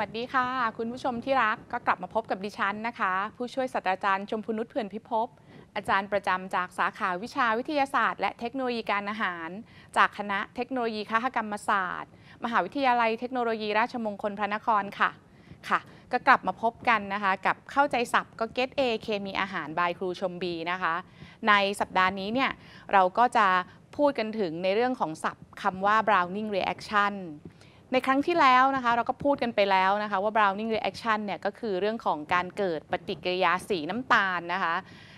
วัสดีค่ะคุณผู้ชมที่รักก็กลับมาพบกับดิฉันนะคะผู้ช่วยศาสตราจารย์ชมพูนุชเผื่อนพิภพอาจารย์ประจำจากสาขาวิชาวิทยาศาสตร์ และเทคโนโลยีการอาหาร จากคณะเทคโนโลยีคหกรรมศาสตร์ มหาวิทยาลัยเทคโนโลยีราชมงคลพระนครค่ะค่ะก็กลับมาพบกันนะคะกับเข้าใจสับก็เก็ตเอเคมีอาหารบายครูชมบีนะคะในสัปดาห์นี้เนี่ยเราก็จะพูดกันถึงในเรื่องของศัพท์คำว่า browning reaction ในครั้งที่แล้วนะคะเราก็พูดกันไปแล้วนะคะว่า Browning reaction เนี่ย ก็คือเรื่องของการเกิดปฏิกิริยาสีน้ำตาลนะคะ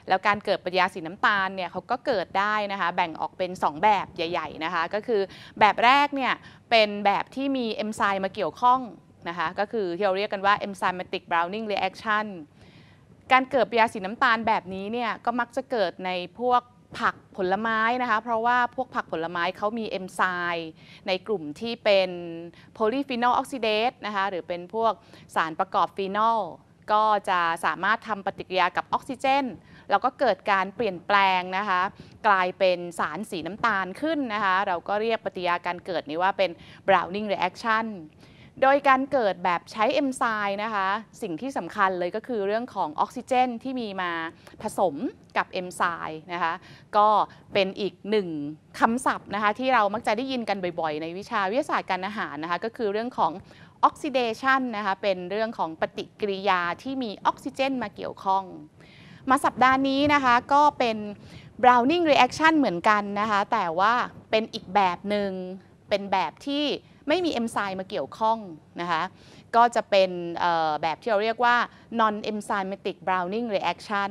แล้วการเกิดปฏิกิริยาสีน้ำตาลเนี่ยเขาก็เกิดได้นะคะแบ่งออกเป็น 2 แบบใหญ่ๆนะคะก็คือแบบแรกเนี่ยเป็นแบบที่มีเอนไซม์มาเกี่ยวข้องนะคะก็คือที่เราเรียกกันว่า enzymatic Browning reaction การเกิดปฏิกิริยาสีน้ำตาลแบบนี้เนี่ยก็มักจะเกิดในพวกผักผลไม้นะคะเพราะว่าพวกผักผลไม้เขามีเอนไซม์ในกลุ่มที่เป็นโพลีฟีนอลออกซิเดตนะคะหรือเป็นพวกสารประกอบฟีนอลก็จะสามารถทำปฏิกิริยากับออกซิเจนแล้วก็เกิดการเปลี่ยนแปลงนะคะกลายเป็นสารสีน้ำตาลขึ้นนะคะเราก็เรียกปฏิกิริยาการเกิดนี้ว่าเป็น Browning reaction โดยการเกิดแบบใช้เอนไซม์นะคะสิ่งที่สำคัญเลยก็คือเรื่องของออกซิเจนที่มีมาผสมกับเอนไซม์นะคะก็เป็นอีกหนึ่งคำศัพท์นะคะที่เรามักจะได้ยินกันบ่อยๆ ในวิชาวิทยาศาสตร์การอาหารนะคะก็คือเรื่องของออกซิเดชันนะคะเป็นเรื่องของปฏิกิริยาที่มีออกซิเจนมาเกี่ยวข้อง มาสัปดาห์นี้นะคะก็เป็น Browning reaction เหมือนกันนะคะแต่ว่าเป็นอีกแบบหนึ่งเป็นแบบที่ไม่มีเอนไซม์มาเกี่ยวข้องนะคะ ก็จะเป็นแบบที่เราเรียกว่า non enzymatic browning reaction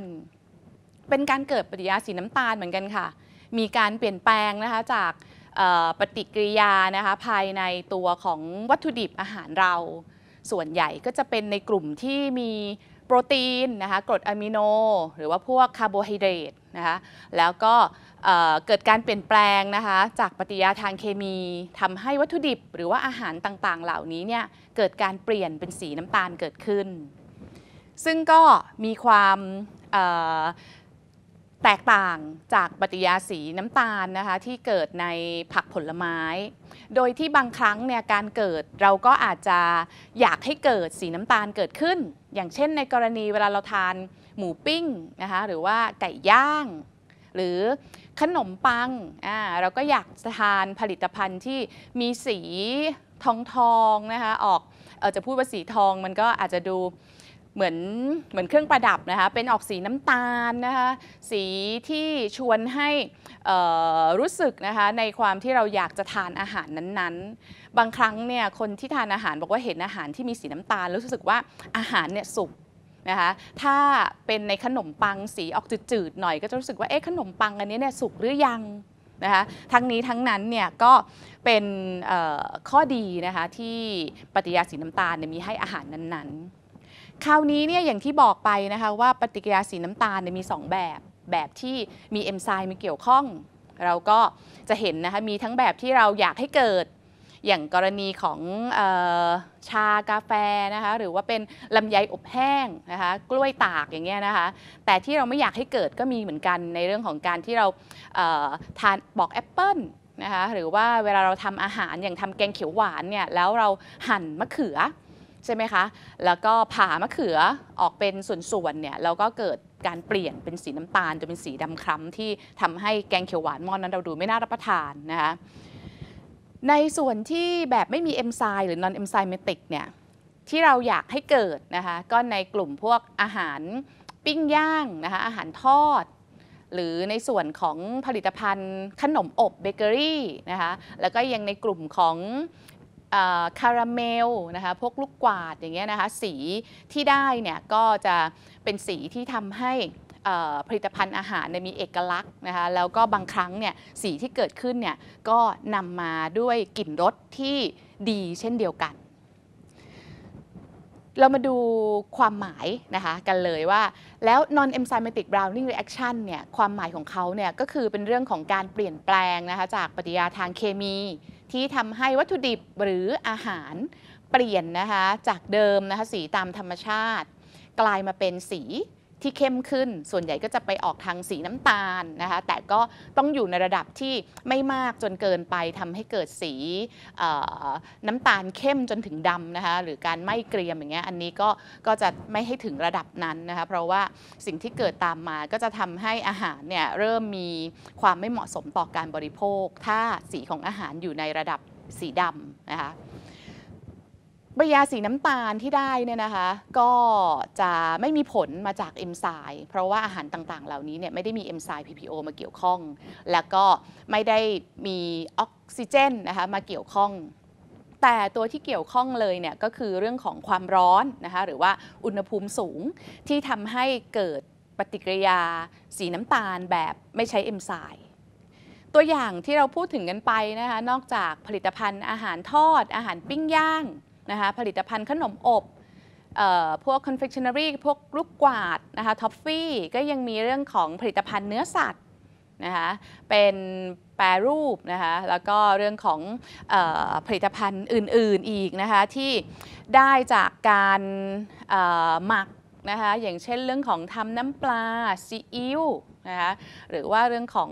เป็นการเกิดปฏิกิริยาสีน้ำตาลเหมือนกันค่ะ มีการเปลี่ยนแปลงนะคะจากปฏิกิริยานะคะภายในตัวของวัตถุดิบอาหารเรา ส่วนใหญ่ก็จะเป็นในกลุ่มที่มีโปรตีนนะคะกรดอะมิโน หรือว่าพวกคาร์โบไฮเดรตนะคะแล้วก็เกิดการเปลี่ยนแปลงนะคะจากปฏิยาทางเคมีทำให้วัตถุดิบหรือว่าอาหารต่างๆ เหล่านี้เนี่ยเกิดการเปลี่ยนเป็นสีน้ำตาลเกิดขึ้น ซึ่งก็มีความแตกต่างจากปฏิยาสีน้ำตาลนะคะที่เกิดในผักผลไม้ โดยที่บางครั้งเนี่ยการเกิดเราก็อาจจะอยากให้เกิดสีน้ำตาลเกิดขึ้น อย่างเช่น ในกรณีเวลาเราทานหมูปิ้งนะคะหรือว่าไก่ย่าง หรือขนมปัง อ่าเราก็อยากทานผลิตภัณฑ์ที่มีสีทองทองนะคะออกเออจะพูดว่าสีทองมันก็อาจจะดูเหมือนเหมือนเครื่องประดับนะคะเป็นออกสีน้ำตาลนะคะสีที่ชวนให้รู้สึกนะคะในความที่เราอยากจะทานอาหารนั้นๆ บางครั้งเนี่ยคนที่ทานอาหารบอกว่าเห็นอาหารที่มีสีน้ำตาลรู้สึกว่าอาหารเนี่ยสุกนะคะถ้าเป็นในขนมปังสีออกจืดๆหน่อยก็จะรู้สึกว่าเอ๊ะขนมปังอันนี้เนี่ยสุกหรือยังนะคะทั้งนี้ทั้งนั้นเนี่ยก็เป็นข้อดีนะคะที่ปฏิกิริยาสีน้ำตาลมีให้อาหารนั้นๆ คราวนี้เนี่ยอย่างที่บอกไปนะคะว่าปฏิกิริยาสีน้ำตาลมี 2แบบแบบที่มีเอนไซม์มาเกี่ยวข้อง เราก็จะเห็นนะคะมีทั้งแบบที่เราอยากให้เกิดอย่างกรณีของชากาแฟนะคะหรือว่าเป็นลำไยอบแห้งนะคะกล้วยตากอย่างเงี้ยนะคะแต่ที่เราไม่อยากให้เกิดก็มีเหมือนกันในเรื่องของการที่เราทานบอกแอปเปิ้ลนะคะหรือว่าเวลาเราทำอาหารอย่างทำแกงเขียวหวานเนี่ยแล้วเราหั่นมะเขือใช่ไหมคะแล้วก็ผ่ามะเขือออกเป็นส่วนๆเนี่ยแล้วก็เกิดการเปลี่ยนเป็นสีน้ำตาลจนเป็นสีดำคล้ำ ที่ทำให้แกงเขียวหวานหม้อนนั้นเราดูไม่น่ารับประทานนะคะในส่วนที่แบบไม่มีเอนไซม์หรือ non นไซเมติกเนี่ยที่เราอยากให้เกิดนะคะก็ในกลุ่มพวกอาหารปิ้งย่างนะคะอาหารทอด หรือในส่วนของผลิตภัณฑ์ขนมอบเบเกอรี่นะคะแล้วก็ยังในกลุ่มของคาราเมลนะคะพวกลูกกวาดอย่างเงี้ยนะคะสีที่ได้เนี่ยก็จะเป็นสีที่ทำให้ผลิตภัณฑ์อาหารมีเอกลักษณ์นะคะ แล้วก็บางครั้งเนี่ยสีที่เกิดขึ้นเนี่ยก็นำมาด้วยกลิ่นรสที่ดีเช่นเดียวกัน เรามาดูความหมายนะคะกันเลยว่าแล้ว non enzymatic browning reaction เนี่ยความหมายของเขาเนี่ยก็คือเป็นเรื่องของการเปลี่ยนแปลงนะคะจากปฏิกิริยาทางเคมี ที่ทำให้วัตถุดิบหรืออาหารเปลี่ยนนะคะจากเดิมนะคะสีตามธรรมชาติ กลายมาเป็นสีที่เข้มขึ้น ส่วนใหญ่ก็จะไปออกทางสีน้ำตาลนะคะ แต่ก็ต้องอยู่ในระดับที่ไม่มากจนเกินไปทำให้เกิดสีน้ำตาลเข้มจนถึงดำนะคะ หรือการไหม้เกรียมอย่างเงี้ย อันนี้ก็ก็จะไม่ให้ถึงระดับนั้นนะคะ เพราะว่าสิ่งที่เกิดตามมาก็จะทำให้อาหารเนี่ยเริ่มมีความไม่เหมาะสมต่อการบริโภค ถ้าสีของอาหารอยู่ในระดับสีดำนะคะปริยาสีน้ำตาลที่ได้เนี่ยนะคะก็จะไม่มีผลมาจากเอนไซม์เพราะว่าอาหารต่างๆ เหล่านี้เนี่ยไม่ได้มีเอนไซม์ PPO มาเกี่ยวข้อง แล้วก็ไม่ได้มีออกซิเจนนะคะมาเกี่ยวข้อง แต่ตัวที่เกี่ยวข้องเลยเนี่ยก็คือเรื่องของความร้อนนะคะหรือว่าอุณหภูมิสูงที่ทำให้เกิดปฏิกิริยาสีน้ำตาลแบบไม่ใช้เอนไซม์ตัวอย่างที่เราพูดถึงกันไปนะคะนอกจากผลิตภัณฑ์อาหารทอด อาหารปิ้งย่างนะคะผลิตภัณฑ์ขนมอบ พวก confectionery พวกลูกกวาดนะคะท็อฟฟี่ก็ยังมีเรื่องของผลิตภัณฑ์เนื้อสัตว์นะคะเป็นแปรรูปนะคะแล้วก็เรื่องของออผลิตภัณฑ์อื่นๆอีกนะคะที่ได้จากการหมักนะคะอย่างเช่นเรื่องของทำน้ำปลาซีอิ๊วนะคะหรือว่าเรื่องของ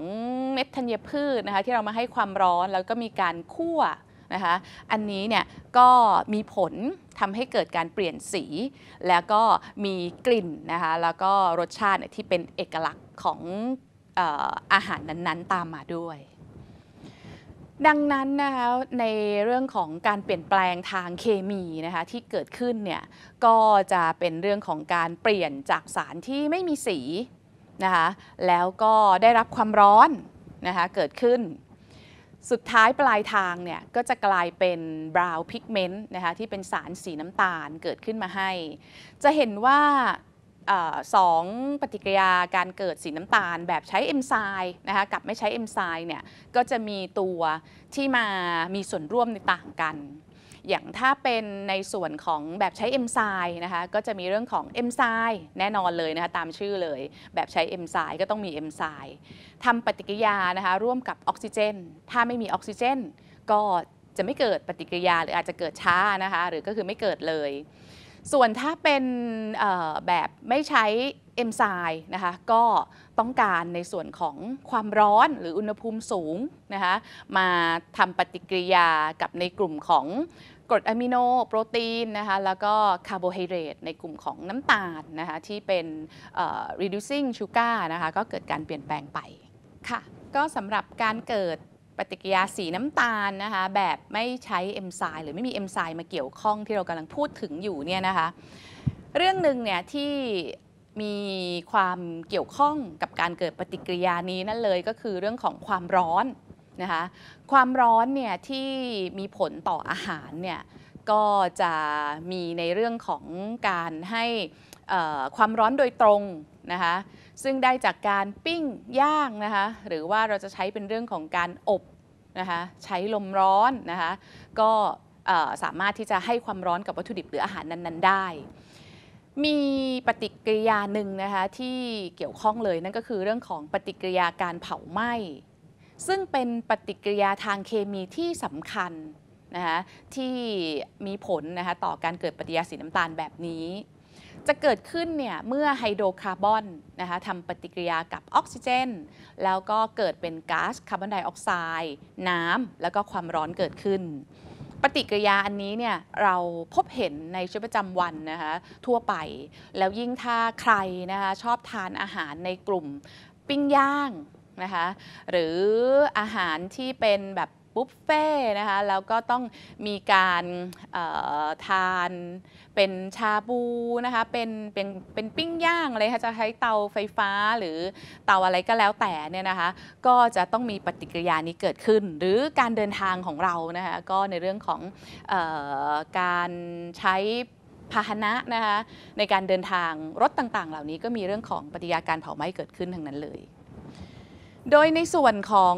เม็ดธัญพืชนะคะที่เรามาให้ความร้อนแล้วก็มีการคั่วนะคะ อันนี้เนี่ยก็มีผลทำให้เกิดการเปลี่ยนสี แล้วก็มีกลิ่นนะคะแล้วก็รสชาติที่เป็นเอกลักษณ์ของอาหารนั้นๆตามมาด้วย ดังนั้นนะคะในเรื่องของการเปลี่ยนแปลงทางเคมีนะคะที่เกิดขึ้นเนี่ยก็จะเป็นเรื่องของการเปลี่ยนจากสารที่ไม่มีสีนะคะแล้วก็ได้รับความร้อนนะคะเกิดขึ้นสุดท้ายปลายทางเนี่ย ก็จะกลายเป็นบราวน์พิกเมนต์นะคะที่เป็นสารสีน้ำตาลเกิดขึ้นมาให้ จะเห็นว่าสองปฏิกิริยาการเกิดสีน้ำตาลแบบใช้เอนไซม์นะคะกับไม่ใช้เอนไซม์เนี่ยก็จะมีตัวที่มามีส่วนร่วมในต่างกันอย่างถ้าเป็นในส่วนของแบบใช้เอนไซม์นะคะ ก็จะมีเรื่องของเอนไซม์แน่นอนเลยนะคะ ตามชื่อเลย แบบใช้เอนไซม์ก็ต้องมีเอนไซม์ทำปฏิกิริยานะคะ ร่วมกับออกซิเจน ถ้าไม่มีออกซิเจน ก็จะไม่เกิดปฏิกิริยา หรืออาจจะเกิดช้านะคะ หรือก็คือไม่เกิดเลยส่วนถ้าเป็นแบบไม่ใช้เอนไซม์นะคะก็ต้องการในส่วนของความร้อนหรืออุณหภูมิสูงนะคะมาทำปฏิกิริยากับในกลุ่มของกรดอะมิโนโปรตีนนะคะแล้วก็คาร์โบไฮเดรตในกลุ่มของน้ำตาลนะคะที่เป็น reducing sugar นะคะก็เกิดการเปลี่ยนแปลงไปค่ะก็สำหรับการเกิดปฏิกิริยาสีน้ำตาลนะคะแบบไม่ใช้เอนไซม์หรือไม่มีเอนไซม์มาเกี่ยวข้องที่เรากำลังพูดถึงอยู่เนี่ยนะคะเรื่องหนึ่งเนี่ยที่มีความเกี่ยวข้องกับการเกิดปฏิกิริยานี้นั่นเลยก็คือเรื่องของความร้อนนะคะความร้อนเนี่ยที่มีผลต่ออาหารเนี่ยก็จะมีในเรื่องของการให้ความร้อนโดยตรงนะคะซึ่งได้จากการปิ้งย่างนะคะหรือว่าเราจะใช้เป็นเรื่องของการอบนะคะใช้ลมร้อนนะคะก็สามารถที่จะให้ความร้อนกับวัตถุดิบหรืออาหารนั้นๆ ได้ มีปฏิกิริยาหนึ่งนะคะที่เกี่ยวข้องเลยนั่นก็คือเรื่องของปฏิกิริยาการเผาไหม้ซึ่งเป็นปฏิกิริยาทางเคมีที่สำคัญนะคะที่มีผลนะคะต่อการเกิดปฏิกิริยาสีน้ำตาลแบบนี้จะเกิดขึ้นเนี่ยเมื่อไฮโดรคาร์บอนนะคะทำปฏิกิริยากับออกซิเจน แล้วก็เกิดเป็นก๊าซคาร์บอนไดออกไซด์น้ำแล้วก็ความร้อนเกิดขึ้น ปฏิกิริยาอันนี้เนี่ยเราพบเห็นในชีวิตประจำวันนะคะทั่วไปแล้วยิ่งถ้าใครนะคะชอบทานอาหารในกลุ่มปิ้งย่างนะคะหรืออาหารที่เป็นแบบบุฟเฟ่นะคะ แล้วก็ต้องมีการทานเป็นชาบูนะคะ เป็นเป็นเป็นปิ้งย่างอะไรคะจะใช้เตาไฟฟ้าหรือเตาอะไรก็แล้วแต่เนี่ยนะคะ ก็จะต้องมีปฏิกิริยานี้เกิดขึ้น หรือการเดินทางของเรานะคะ ก็ในเรื่องของออการใช้พาหนะนะคะในการเดินทางรถต่างๆ เหล่านี้ก็มีเรื่องของปฏิกิริยาการเผาไหม้เกิดขึ้นทั้งนั้นเลย โดยในส่วนของ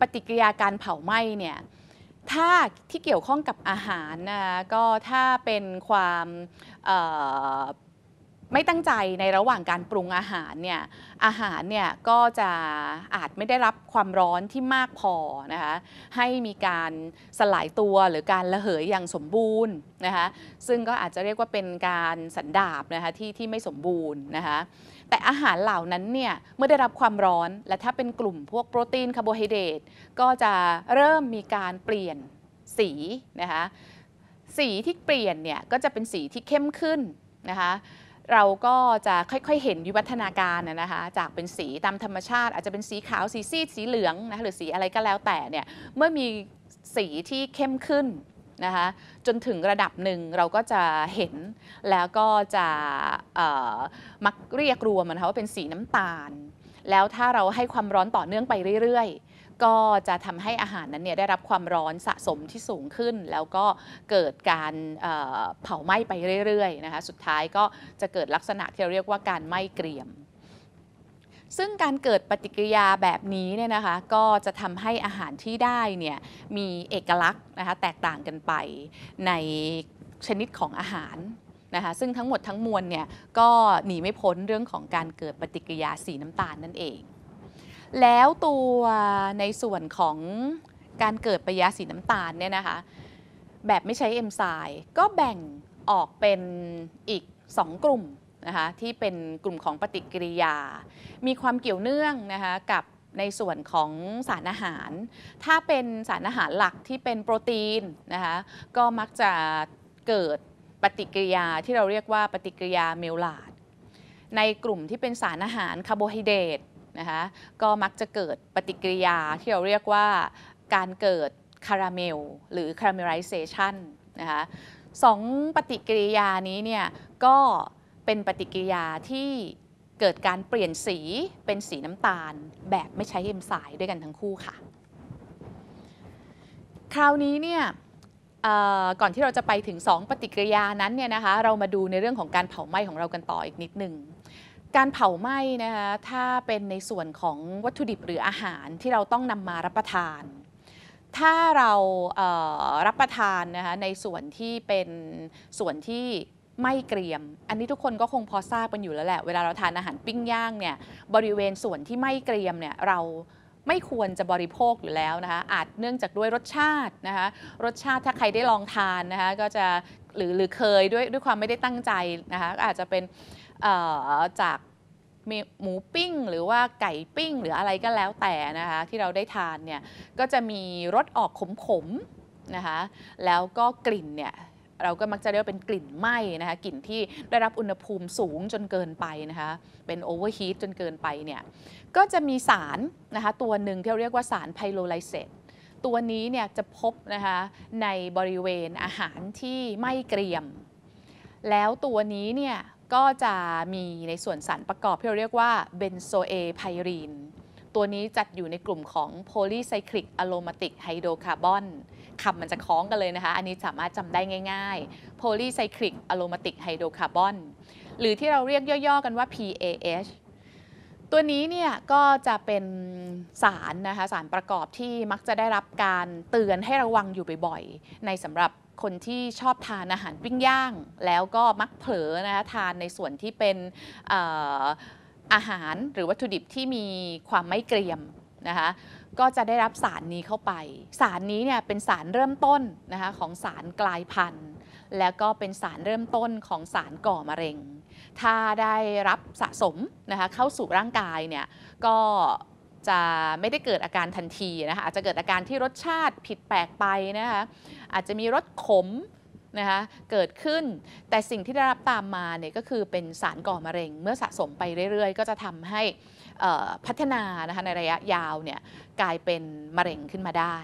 ปฏิกิริยาการเผาไหม้เนี่ยถ้าที่เกี่ยวข้องกับอาหารนะก็ถ้าเป็นความไม่ตั้งใจในระหว่างการปรุงอาหารเนี่ย อาหารเนี่ยก็จะอาจไม่ได้รับความร้อนที่มากพอนะคะ ให้มีการสลายตัวหรือการระเหยอย่างสมบูรณ์นะคะ ซึ่งก็อาจจะเรียกว่าเป็นการสันดาบนะคะที่ที่ไม่สมบูรณ์นะคะ แต่อาหารเหล่านั้นเนี่ยเมื่อได้รับความร้อนและถ้าเป็นกลุ่มพวกโปรตีนคาร์โบไฮเดรตก็จะเริ่มมีการเปลี่ยนสีนะคะ สีที่เปลี่ยนเนี่ยก็จะเป็นสีที่เข้มขึ้นนะคะเราก็จะค่อยๆ เห็นวิวัฒนาการนะคะจากเป็นสีตามธรรมชาติ อาจจะเป็นสีขาวสีซีดสีเหลืองนะะหรือสีอะไรก็แล้วแต่เนี่ยเมื่อมีสีที่เข้มขึ้นนะคะจนถึงระดับหนึ่งเราก็จะเห็นแล้วก็จะมักเรียกรวมมันว่าเป็นสีน้ำตาล แล้วถ้าเราให้ความร้อนต่อเนื่องไปเรื่อยๆก็จะทำให้อาหารนั้นเนี่ยได้รับความร้อนสะสมที่สูงขึ้น แล้วก็เกิดการเผาไหม้ไปเรื่อยๆนะคะสุดท้ายก็จะเกิดลักษณะที่เรียกว่าการไหม้เกรียม ซึ่งการเกิดปฏิกิริยาแบบนี้เนี่ยนะคะก็จะทำให้อาหารที่ได้เนี่ยมีเอกลักษณ์นะคะแตกต่างกันไปในชนิดของอาหารนะคะซึ่งทั้งหมดทั้งมวลเนี่ยก็หนีไม่พ้นเรื่องของการเกิดปฏิกิริยาสีน้ำตาลนั่นเองแล้วตัวในส่วนของการเกิดปยาสีน้ำตาลเนี่ยนะคะแบบไม่ใช้เอนไซม์ก็แบ่งออกเป็นอีก 2 กลุ่มนะคะที่เป็นกลุ่มของปฏิกิริยา มีความเกี่ยวเนื่องนะคะกับในส่วนของสารอาหาร ถ้าเป็นสารอาหารหลักที่เป็นโปรตีนนะคะก็มักจะเกิดปฏิกิริยาที่เราเรียกว่าปฏิกิริยาเมลลาดในกลุ่มที่เป็นสารอาหารคาร์โบไฮเดรตนะคะก็มักจะเกิดปฏิกิริยาที่เราเรียกว่าการเกิดคาราเมลหรือคาราเมลไรเซชันนะคะสองปฏิกิริยานี้เนี่ยก็เป็นปฏิกิริยาที่เกิดการเปลี่ยนสีเป็นสีน้ำตาลแบบไม่ใช้เอนไซม์ด้วยกันทั้งคู่ค่ะคราวนี้เนี่ยก่อนที่เราจะไปถึง 2 ปฏิกิริยานั้นเนี่ยนะคะเรามาดูในเรื่องของการเผาไหม้ของเรากันต่ออีกนิดหนึ่งการเผาไหม้นะคะ ถ้าเป็นในส่วนของวัตถุดิบหรืออาหารที่เราต้องนำมารับประทาน ถ้าเราเรับประทานนะคะในส่วนที่เป็นส่วนที่ไม่เกรียม อันนี้ทุกคนก็คงพอทราบกันอยู่แล้วแหละ เวลาเราทานอาหารปิ้งย่างเนี่ย บริเวณส่วนที่ไม่เกรียมเนี่ยเราไม่ควรจะบริโภคอยู่แล้วนะคะ อาจเนื่องจากด้วยรสชาตินะคะ รสชาติถ้าใครได้ลองทานนะคะก็จะหรือหรือเคยด้วยด้วยความไม่ได้ตั้งใจนะคะอาจจะเป็นจากหมูปิ้ง หรือว่าไก่ปิ้งหรืออะไรก็แล้วแต่นะคะ ที่เราได้ทานเนี่ยก็จะมีรสออกขมๆนะคะแล้วก็กลิ่นเนี่ยเราก็มักจะเรียกเป็นกลิ่นไหม้นะคะ กลิ่นที่ได้รับอุณหภูมิสูงจนเกินไปนะคะเป็นโอเวอร์ฮีทจนเกินไปเนี่ยก็จะมีสารนะคะตัวหนึ่งที่เราเรียกว่าสารไพโรไลเซตตัวนี้เนี่ยจะพบนะคะ ในบริเวณอาหารที่ไม่เกรียม แล้วตัวนี้เนี่ยก็จะมีในส่วนสารประกอบที่เราเรียกว่าเบนโซเอไพรีนตัวนี้จัดอยู่ในกลุ่มของโพลีไซคลิกอะโรมาติกไฮโดรคาร์บอนคำมันจะคล้องกันเลยนะคะ อันนี้สามารถจำได้ง่ายๆโพลีไซคลิกอะโรมาติกไฮโดรคาร์บอนหรือที่เราเรียกย่อๆกันว่า PAH ตัวนี้เนี่ยก็จะเป็นสารนะคะสารประกอบที่มักจะได้รับการเตือนให้ระวังอยู่บ่อยๆ ในสำหรับคนที่ชอบทานอาหารปิ้งย่างแล้วก็มักเผลอนะคะทานในส่วนที่เป็นอาหารหรือวัตถุดิบที่มีความไม่เกรียมนะคะก็จะได้รับสารนี้เข้าไป สารนี้เนี่ยเป็นสารเริ่มต้นนะคะของสารกลายพันธุ์ แล้วก็เป็นสารเริ่มต้นของสารก่อมะเร็งถ้าได้รับสะสมนะคะเข้าสู่ร่างกายเนี่ยก็จะไม่ได้เกิดอาการทันทีนะคะอาจจะเกิดอาการที่รสชาติผิดแปลกไปนะคะอาจจะมีรสขมนะคะเกิดขึ้นแต่สิ่งที่ได้รับตามมาเนี่ยก็คือเป็นสารก่อมะเร็งเมื่อสะสมไปเรื่อยๆ ก็จะทำให้พัฒนานะคะในระยะยาวเนี่ยกลายเป็นมะเร็งขึ้นมาได้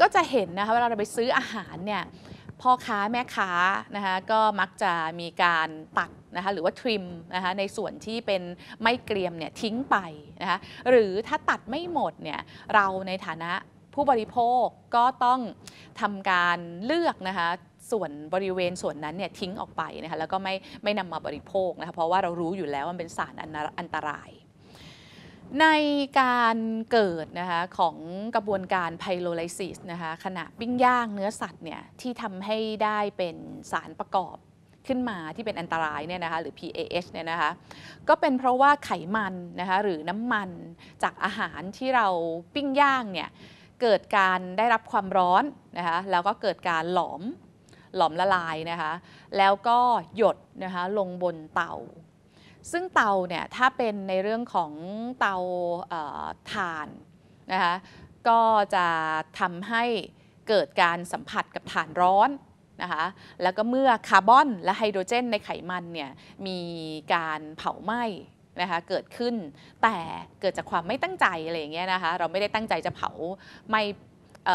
ก็จะเห็นนะคะเวลาเราไปซื้ออาหารเนี่ยพ่อค้าแม่ค้านะคะก็มักจะมีการตักนะคะหรือว่าทริมนะคะในส่วนที่เป็นไม่เกรียมเนี่ยทิ้งไปนะคะหรือถ้าตัดไม่หมดเนี่ยเราในฐานะผู้บริโภคก็ต้องทำการเลือกนะคะส่วนบริเวณส่วนนั้นเนี่ยทิ้งออกไปนะคะแล้วก็ไม่ไม่นำมาบริโภคนะคะเพราะว่าเรารู้อยู่แล้วมันเป็นสารอันตราย ในการเกิดนะคะของกระบวนการไพโลไลซิสนะคะขณะปิ้งย่างเนื้อสัตว์เนี่ยที่ทำให้ได้เป็นสารประกอบขึ้นมาที่เป็นอันตรายเนี่ยนะคะหรือ PAH เนี่ยนะคะก็เป็นเพราะว่าไขมันนะคะหรือน้ำมันจากอาหารที่เราปิ้งย่างเนี่ยเกิดการได้รับความร้อนนะคะแล้วก็เกิดการหลอมหลอมละลายนะคะแล้วก็หยดนะคะลงบนเตาซึ่งเตาเนี่ยถ้าเป็นในเรื่องของเตาถ่านนะคะก็จะทำให้เกิดการสัมผัสกับฐานร้อนะคะแล้วก็เมื่อคาร์บอนและไฮโดรเจนในไขมันเนี่ยมีการเผาไหม้นะคะเกิดขึ้น แต่เกิดจากความไม่ตั้งใจอะไรอย่างเงี้ยนะคะเราไม่ได้ตั้งใจจะเผาไม่เ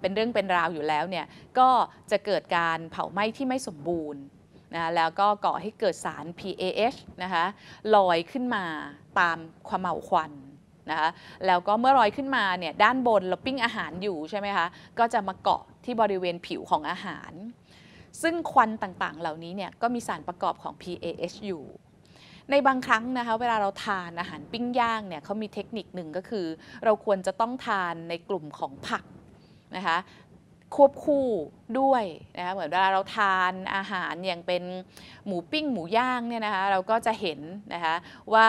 เป็นเรื่องเป็นราวอยู่แล้วเนี่ยก็จะเกิดการเผาไหม้ที่ไม่สมบูรณ์นะแล้วก็ก่อให้เกิดสาร PAH นะคะลอยขึ้นมาตามความเหมาควันนะคะแล้วก็เมื่อลอยขึ้นมาเนี่ยด้านบนเราปิ้งอาหารอยู่ใช่ไหมคะก็จะมาเกาะที่บริเวณผิวของอาหารซึ่งควันต่างๆ เหล่านี้เนี่ยก็มีสารประกอบของ PAH อยู่ ในบางครั้งนะคะเวลาเราทานอาหารปิ้งย่างเนี่ยเขามีเทคนิคหนึ่งก็คือ เราควรจะต้องทานในกลุ่มของผักนะคะควบคู่ด้วยนะคะเหมือนเวลาเราทานอาหารอย่างเป็นหมูปิ้งหมูย่างเนี่ยนะคะเราก็จะเห็นนะคะว่า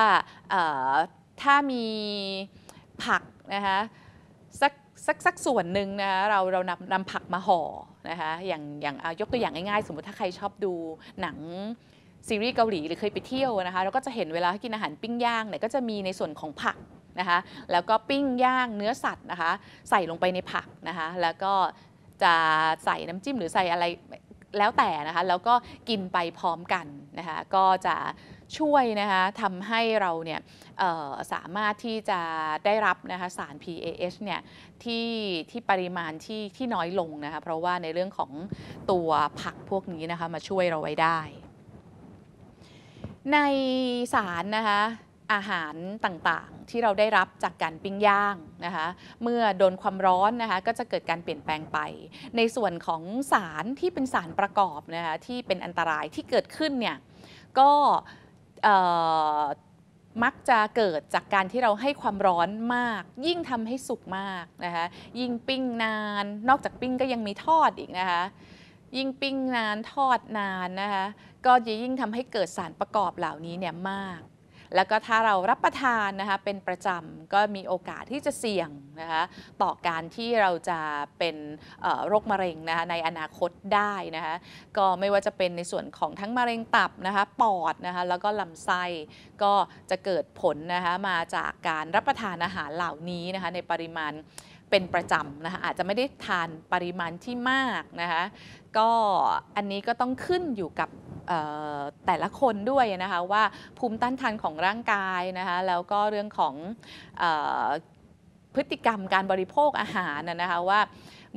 ถ้ามีผักนะคะสักสักส่วนหนึ่งนะคะเราเรานำนำผักมาห่อนะคะ อย่าง อย่างยกตัวอย่างง่ายๆ สมมติ ถ้าใครชอบดูหนัง ซีรีส์ เกาหลีหรือเคยไปเที่ยวนะคะเราก็ จะ เห็นเวลากินอาหารปิ้ง ย่างเนี่ยก็จะมีในส่วนของผัก นะคะ แล้วก็ปิ้ง ย่างเนื้อสัตว์ นะคะ ใส่ลงไปในผัก นะคะ แล้วก็ จะ ใส่น้ำจิ้มหรือใส่อะไรแล้วแต่ นะคะ แล้วก็กินไปพร้อมกัน นะคะ ก็จะช่วยนะคะทำให้เราเนี่ยสามารถที่จะได้รับนะคะสาร PAH เนี่ยที่ที่ปริมาณที่ที่น้อยลงนะคะเพราะว่าในเรื่องของตัวผักพวกนี้นะคะมาช่วยเราไว้ได้ ในสารนะคะอาหารต่างๆ ที่เราได้รับจากการปิ้งย่างนะคะเมื่อโดนความร้อนนะคะก็จะเกิดการเปลี่ยนแปลงไป ในส่วนของสารที่เป็นสารประกอบนะคะที่เป็นอันตรายที่เกิดขึ้นเนี่ยก็มักจะเกิดจากการที่เราให้ความร้อนมาก ยิ่งทำให้สุกมากนะคะยิ่งปิ้งนานนอกจากปิ้งก็ยังมีทอดอีกนะคะยิ่งปิ้งนานทอดนานนะคะก็จะยิ่งทำให้เกิดสารประกอบเหล่านี้เนี่ยมากแล้วก็ถ้าเรารับประทานนะคะเป็นประจำก็มีโอกาสที่จะเสี่ยงนะคะต่อการที่เราจะเป็นโรคมะเร็งนะคะในอนาคตได้นะคะก็ไม่ว่าจะเป็นในส่วนของทั้งมะเร็งตับนะคะปอดนะคะแล้วก็ลำไส้ก็จะเกิดผลนะคะมาจากการรับประทานอาหารเหล่านี้นะคะในปริมาณเป็นประจำนะคะอาจจะไม่ได้ทานปริมาณที่มากนะคะก็อันนี้ก็ต้องขึ้นอยู่กับแต่ละคนด้วยนะคะว่าภูมิต้านทานของร่างกายนะคะแล้วก็เรื่องของพฤติกรรมการบริโภคอาหารนะคะว่า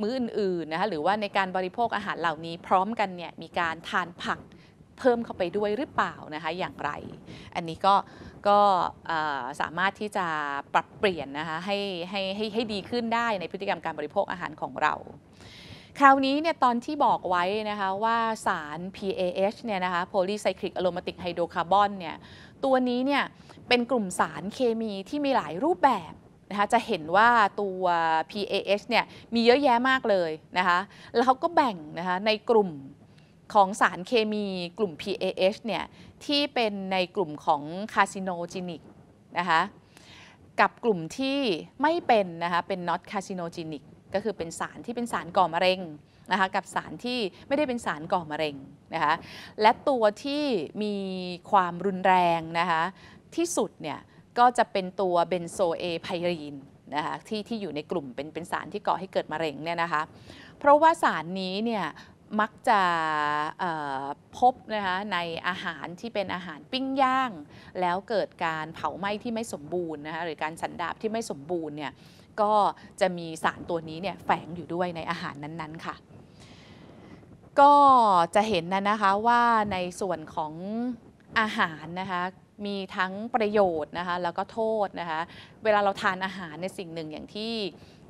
มื้ออื่นๆนะคะหรือว่าในการบริโภคอาหารเหล่านี้พร้อมกันเนี่ยมีการทานผักเพิ่มเข้าไปด้วยหรือเปล่านะคะอย่างไร อันนี้ก็ก็สามารถที่จะปรับเปลี่ยนนะคะให้ให้ให้ให้ดีขึ้นได้ในพฤติกรรมการบริโภคอาหารของเราคราวนี้เนี่ยตอนที่บอกไว้นะคะว่าสาร PAH เนี่ยนะคะ polycyclic aromatic hydrocarbon เนี่ยตัวนี้เนี่ยเป็นกลุ่มสารเคมีที่มีหลายรูปแบบนะคะจะเห็นว่าตัว PAH เนี่ยมีเยอะแยะมากเลยนะคะแล้วเขาก็แบ่งนะคะในกลุ่มของสารเคมีกลุ่ม PAH เนี่ยที่เป็นในกลุ่มของคาซิโนจินิกนะคะกับกลุ่มที่ไม่เป็นนะคะเป็น not carcinogenic ก็คือเป็นสารที่เป็นสารก่อมะเร็งนะคะกับสารที่ไม่ได้เป็นสารก่อมะเร็งนะคะและตัวที่มีความรุนแรงนะคะที่สุดเนี่ย ก็จะเป็นตัวเบนโซเอไพรีนนะคะที่ที่อยู่ในกลุ่มเป็นเป็นสารที่ก่อให้เกิดมะเร็งเนี่ยนะคะเพราะว่าสารนี้เนี่ยมักจะพบนะคะในอาหารที่เป็นอาหารปิ้งย่าง แล้วเกิดการเผาไหม้ที่ไม่สมบูรณ์นะคะหรือการสันดาบที่ไม่สมบูรณ์เนี่ยก็จะมีสารตัวนี้เนี่ยแฝงอยู่ด้วยในอาหารนั้นๆค่ะ ก็จะเห็นนะนะคะว่าในส่วนของอาหารนะคะมีทั้งประโยชน์นะคะแล้วก็โทษนะคะเวลาเราทานอาหารในสิ่งหนึ่งอย่างที่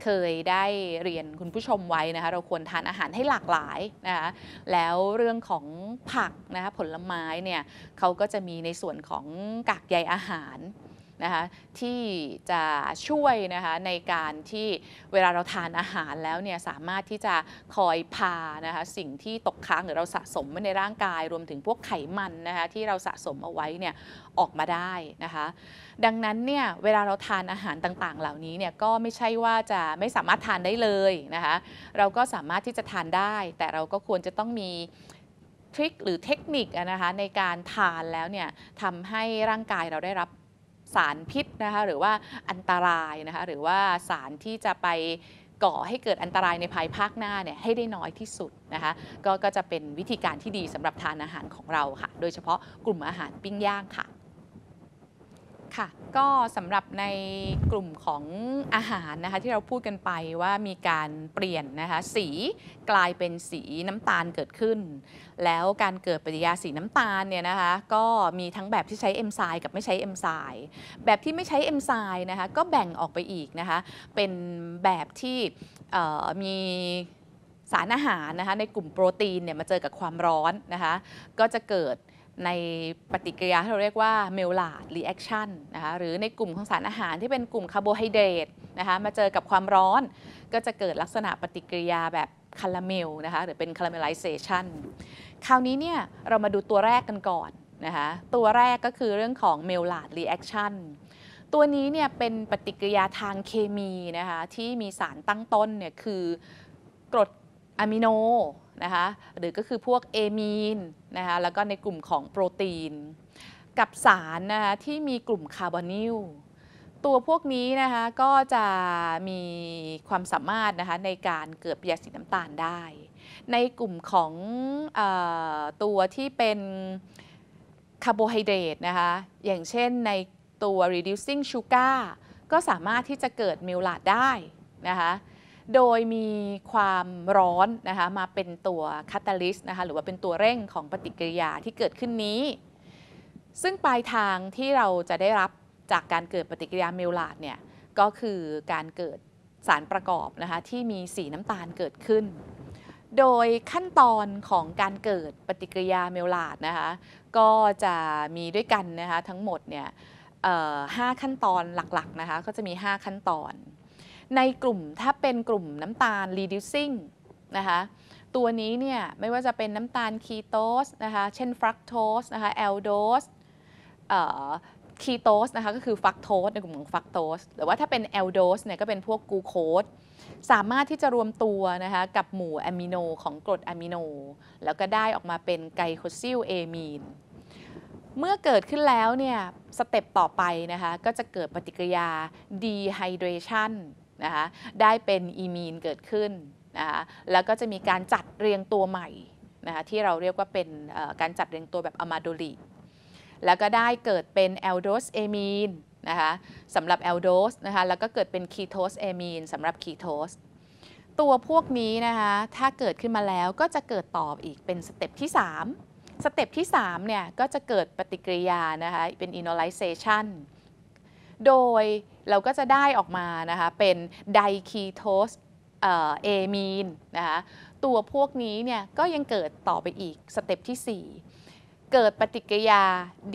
เคยได้เรียนคุณผู้ชมไว้นะคะเราควรทานอาหารให้หลากหลายนะคะแล้วเรื่องของผักนะคะผลไม้เนี่ยเขาก็จะมีในส่วนของกากใยอาหารนะคะที่จะช่วยนะคะในการที่เวลาเราทานอาหารแล้วเนี่ยสามารถที่จะคอยพานะคะสิ่งที่ตกค้างหรือเราสะสมไว้ในร่างกายรวมถึงพวกไขมันนะคะที่เราสะสมเอาไว้เนี่ยออกมาได้นะคะดังนั้นเนี่ยเวลาเราทานอาหารต่างๆ เหล่านี้เนี่ยก็ไม่ใช่ว่าจะไม่สามารถทานได้เลยนะคะเราก็สามารถที่จะทานได้ แต่เราก็ควรจะต้องมี ทริคหรือเทคนิคนะคะในการทานแล้วเนี่ยทำให้ร่างกายเราได้รับสารพิษนะคะหรือว่าอันตรายนะคะหรือว่าสารที่จะไปก่อให้เกิดอันตรายในภายภาคหน้าเนี่ยให้ได้น้อยที่สุดนะคะกก็จะเป็นวิธีการที่ดีสำหรับทานอาหารของเราค่ะโดยเฉพาะกลุ่มอาหารปิ้งย่างค่ะค่ะก็สำหรับในกลุ่มของอาหารนะคะที่เราพูดกันไปว่ามีการเปลี่ยนนะคะสีกลายเป็นสีน้ำตาลเกิดขึ้น แล้วการเกิดปฏิกิริยาสีน้ำตาลเนี่ยนะคะก็มีทั้งแบบที่ใช้เอนไซม์กับไม่ใช้เอนไซม์แบบที่ไม่ใช้เอนไซม์นะคะก็แบ่งออกไปอีกนะคะเป็นแบบที่มีสารอาหารนะคะในกลุ่มโปรตีนเนี่ยมาเจอกับความร้อนนะคะก็จะเกิดในปฏิกิริยาที่เราเรียกว่าเมลลาร์รีแอคชั่นนะคะหรือในกลุ่มของสารอาหารที่เป็นกลุ่มคาร์โบไฮเดรตนะคะมาเจอกับความร้อนก็จะเกิดลักษณะปฏิกิริยาแบบคาราเมลนะคะหรือเป็นคาราเมลไลเซชันคราวนี้เนี่ยเรามาดูตัวแรกกันก่อนนะคะตัวแรกก็คือเรื่องของเมลลาร์รีแอคชั่นตัวนี้เนี่ยเป็นปฏิกิริยาทางเคมีนะคะที่มีสารตั้งต้นเนี่ยคือกรดอะมิโนนะคะหรือก็คือพวกเอมีนนะคะแล้วก็ในกลุ่มของโปรตีน กับสารนะคะที่มีกลุ่มคาร์บอนิล ตัวพวกนี้นะคะก็จะมีความสามารถนะคะในการเกิดปยาสีน้ำตาลได้ ในกลุ่มของอตัวที่เป็นคาร์โบไฮเดรตนะคะอย่างเช่นในตัว reducing sugar ก็สามารถที่จะเกิดเมลลาดได้นะคะโดยมีความร้อนนะคะมาเป็นตัวคาตาลิสนะคะหรือว่าเป็นตัวเร่งของปฏิกิริยาที่เกิดขึ้นนี้ ซึ่งปลายทางที่เราจะได้รับจากการเกิดปฏิกิริยาเมลลาดเนี่ยก็คือการเกิดสารประกอบนะคะที่มีสีน้ำตาลเกิดขึ้น โดยขั้นตอนของการเกิดปฏิกิริยาเมลลาดนะคะก็จะมีด้วยกันนะคะทั้งหมดเนี่ยห้าขั้นตอนหลักๆนะคะก็จะมี 5 ขั้นตอนในกลุ่มถ้าเป็นกลุ่มน้ำตาล reducing นะคะ ตัวนี้เนี่ยไม่ว่าจะเป็นน้ำตาลคีโตสนะคะ เช่นฟรักโตสนะคะ แอลโดสคีโตสนะคะ ก็คือฟักโตสในกลุ่มของฟักโตสหรือว่าถ้าเป็นแอลโดสเนี่ยก็เป็นพวกกูโคส สามารถที่จะรวมตัวนะคะกับหมู่อะมิโนของกรดอะมิโน แล้วก็ได้ออกมาเป็นไกลโคซิลเอมีน เมื่อเกิดขึ้นแล้วเนี่ยสเต็ปต่อไปนะคะก็จะเกิดปฏิกิริยาดีไฮเดรชันนะคะได้เป็น อีมีนเกิดขึ้นนะคะ แล้วก็จะมีการจัดเรียงตัวใหม่นะคะที่เราเรียกว่าเป็นการจัดเรียงตัวแบบอะมาโดลีแล้วก็ได้เกิดเป็นแอลโดสเอมีนนะคะสำหรับแอลโดสนะคะแล้วก็เกิดเป็นคีโตสเอมีนสำหรับคีโตสตัวพวกนี้นะคะถ้าเกิดขึ้นมาแล้วก็จะเกิดต่ออีกเป็นสเต็ปที่3 สเต็ปที่3เนี่ยก็จะเกิดปฏิกิริยานะคะเป็นิน o l ไลเซชันโดยเราก็จะได้ออกมานะคะเป็นไดคีโทสเอมีนนะคะตัวพวกนี้เนี่ยก็ยังเกิดต่อไปอีกสเต็ปที่ 4 เกิดปฏิกิยา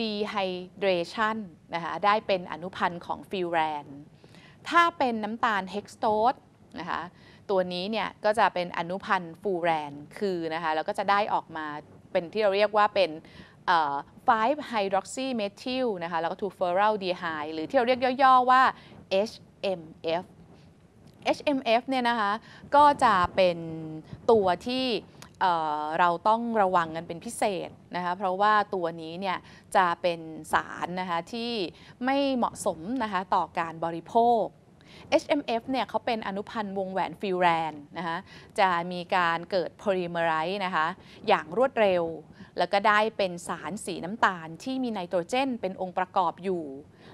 ดีไฮเดรชันนะคะได้เป็นอนุพันธ์ของฟิวแรนถ้าเป็นน้ำตาลเฮกสโตสนะคะตัวนี้เนี่ยก็จะเป็นอนุพันธ์ฟูแรนคือนะคะแล้วก็จะได้ออกมาเป็นที่เราเรียกว่าเป็น5 hydroxy methyl นะคะ แล้วก็2 fural dehyde หรือที่เราเรียกย่อๆว่า HMF HMF เนี่ยนะคะ ก็จะเป็นตัวที่เราต้องระวังกันเป็นพิเศษนะคะ เพราะว่าตัวนี้เนี่ยจะเป็นสารนะคะที่ไม่เหมาะสมนะคะต่อการบริโภค HMF เนี่ยเขาเป็นอนุพันธ์วงแหวนฟิวแรนนะคะจะมีการเกิดโพลิเมอไรส์นะคะอย่างรวดเร็วแล้วก็ได้เป็นสารสีน้ำตาลที่มีไนโตรเจนเป็นองค์ประกอบอยู่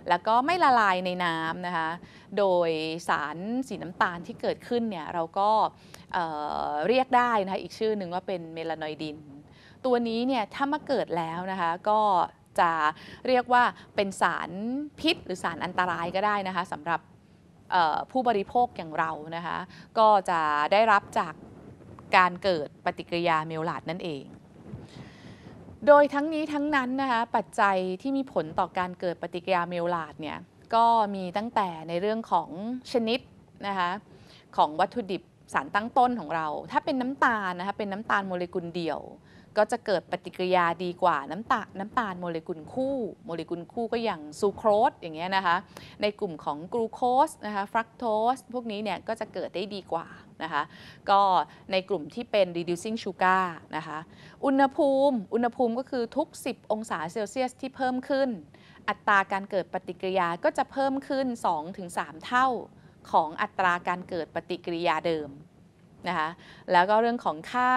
แล้วก็ไม่ละลายในน้ำนะคะ โดยสารสีน้ำตาลที่เกิดขึ้นเนี่ยเราก็เเรียกได้นะคะอีกชื่อหนึ่งว่าเป็นเมลานอยดิน ตัวนี้เนี่ยถ้ามาเกิดแล้วนะคะก็จะเรียกว่าเป็นสารพิษ หรือสารอันตรายก็ได้นะคะสำหรับผู้บริโภคอย่างเรานะคะก็จะได้รับจากการเกิดปฏิกิริยาเมลลาดนั่นเองโดยทั้งนี้ทั้งนั้นนะคะปัจจัยที่มีผลต่อการเกิดปฏิกิริยาเมลลาดเนี่ยก็มีตั้งแต่ในเรื่องของชนิดนะคะของวัตถุดิบสารตั้งต้นของเรา ถ้าเป็นน้ำตาลนะคะเป็นน้ำตาลโมเลกุลเดี่ยว ก็จะเกิดปฏิกิริยาดีกว่าน้ำตาลน้ำตาลโมเลกุลคู่โมเลกุลคู่ก็อย่างซูโครสอย่างเงี้ยนะคะในกลุ่มของกลูโคสนะคะฟรักโตสพวกนี้เนี่ยก็จะเกิดได้ดีกว่านะคะก็ในกลุ่มที่เป็น reducing sugar นะคะอุณหภูมิ อุณหภูมิก็คือทุก 10 องศาเซลเซียส ที่เพิ่มขึ้น อัตราการเกิดปฏิกิริยาก็จะเพิ่มขึ้น 2-3 เท่าของอัตราการเกิดปฏิกิริยาเดิมนะคะ แล้วก็เรื่องของค่า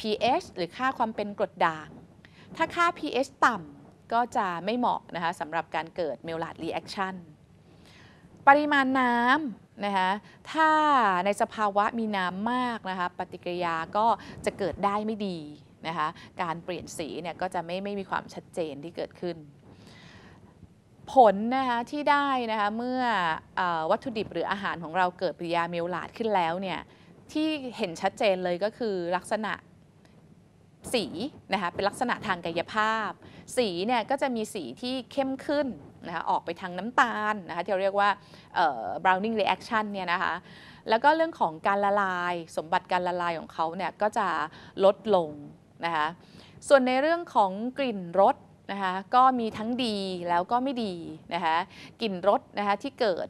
pH หรือค่าความเป็นกรดด่าง ถ้าค่า pH ต่ำก็จะไม่เหมาะนะคะสำหรับการเกิดเมลลาร์ดรีแอคชั่น ปริมาณน้ำนะคะ ถ้าในสภาวะมีน้ำมากนะคะปฏิกิริยาก็จะเกิดได้ไม่ดีนะคะการเปลี่ยนสีเนี่ยก็จะไม่ไม่มีความชัดเจนที่เกิดขึ้น ผลนะคะที่ได้นะคะเมื่ออวัตถุดิบหรืออาหารของเราเกิดปฏิกิริยาเมลลาดขึ้นแล้วเนี่ยที่เห็นชัดเจนเลยก็คือลักษณะสีนะคะเป็นลักษณะทางกายภาพ สีเนี่ยก็จะมีสีที่เข้มขึ้นนะคะออกไปทางน้ำตาลนะคะที่เราเรียกว่า browning reaction เนี่ยนะคะแล้วก็เรื่องของการละลายสมบัติการละลายของเขาเนี่ยก็จะลดลงนะคะ ส่วนในเรื่องของกลิ่นรสนะคะ ก็มีทั้งดีแล้วก็ไม่ดีนะคะ กลิ่นรสนะคะที่เกิด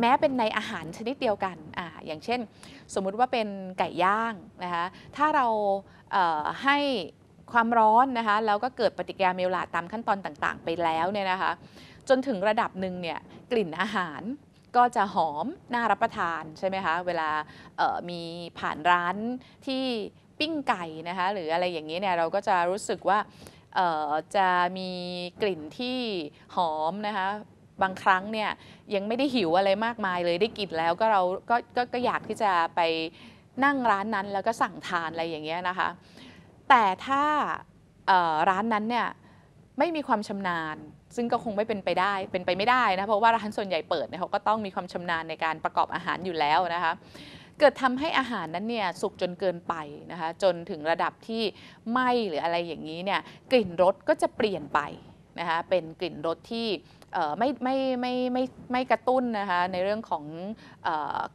แม้เป็นในอาหารชนิดเดียวกันออย่างเช่น สมมุติว่าเป็นไก่ย่างนะคะ ถ้าเราให้ความร้อนนะคะ แล้วก็เกิดปฏิกิริยาเมลลาตามขั้นตอนต่างๆ ไปแล้วเนี่ยนะคะ จนถึงระดับหนึ่งเนี่ยกลิ่นอาหารก็จะหอมน่ารับประทานใช่ไหมคะ เวลามีผ่านร้านที่ิ้งไก่นะคะหรืออะไรอย่างนี้เนี่ยเราก็จะรู้สึกว่าจะมีกลิ่นที่หอมนะคะบางครั้งเนี่ยยังไม่ได้หิวอะไรมากมายเลยได้กลิ่นแล้วก็เราก็กก็อยากที่จะไปนั่งร้านนั้นแล้วก็สั่งทานอะไรอย่างเงี้ยนะคะ แต่ถ้าร้านนั้นเนี่ยไม่มีความชำนาญซึ่งก็คงไม่เป็นไปได้เป็นไปไม่ได้นะเพราะว่าร้านส่วนใหญ่เปิดเนี่ยเขาก็ต้องมีความชำนาญในการประกอบอาหารอยู่แล้วนะคะเกิดทำให้อาหารนั้นเนี่ยสุกจนเกินไปนะคะจนถึงระดับที่ไหมหรืออะไรอย่างนี้เนี่ยกลิ่นรสก็จะเปลี่ยนไปนะคะเป็นกลิ่นรสที่ไม่ไม่ไม่ไม่ไม่กระตุ้นนะคะในเรื่องของอ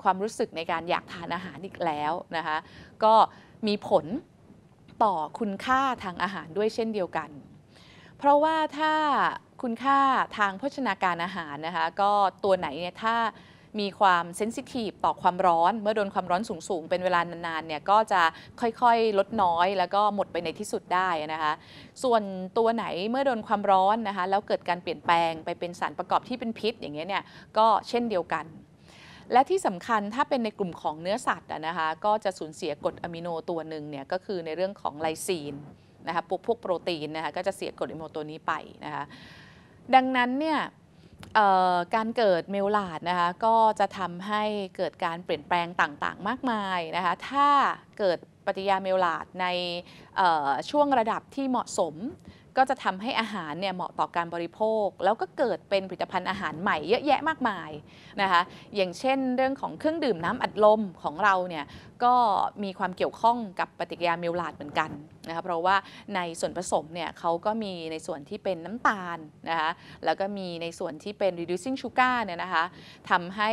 ความรู้สึกในการอยากทานอาหารอีกแล้วนะคะก็มีผลต่อคุณค่าทางอาหารด้วยเช่นเดียวกัน เพราะว่าถ้าคุณค่าทางโภชนาการอาหารนะคะก็ตัวไหนเนี่ยถ้ามีความเซนซิทีฟต่อความร้อน เมื่อโดนความร้อนสูงๆ เป็นเวลานานๆเนี่ยก็จะค่อยๆลดน้อย แล้วก็หมดไปในที่สุดได้นะคะ ส่วนตัวไหนเมื่อโดนความร้อนนะคะแล้วเกิดการเปลี่ยนแปลงไปเป็นสารประกอบที่เป็นพิษอย่างเงี้ยเนี่ยก็เช่นเดียวกัน และที่สำคัญถ้าเป็นในกลุ่มของเนื้อสัตว์นะคะก็จะสูญเสียกรดอะมิโนตัวหนึ่งเนี่ยก็คือในเรื่องของไลซีนนะคะพวกพวกโปรตีนนะคะก็จะเสียกรดอะมิโนตัวนี้ไปนะคะดังนั้นเนี่ยการเกิดเมลลาดนะคะก็จะทำให้เกิดการเปลี่ยนแปลงต่างๆมากมายนะคะถ้าเกิดปฏิยาเมลลาดในช่วงระดับที่เหมาะสม ก็จะทำให้อาหารเนี่ยเหมาะต่อการบริโภค แล้วก็เกิดเป็นผลิตภัณฑ์อาหารใหม่เยอะแยะมากมายนะคะอย่างเช่นเรื่องของเครื่องดื่มน้ำอัดลมของเราเนี่ยก็มีความเกี่ยวข้องกับปฏิกิริยาเมลลาดเหมือนกันนะคะเพราะว่าในส่วนผสมเนี่ยเขาก็มีในส่วนที่เป็นน้ำตาลนะคะแล้วก็มีในส่วนที่เป็น reducing sugar เนี่ยนะคะทำให้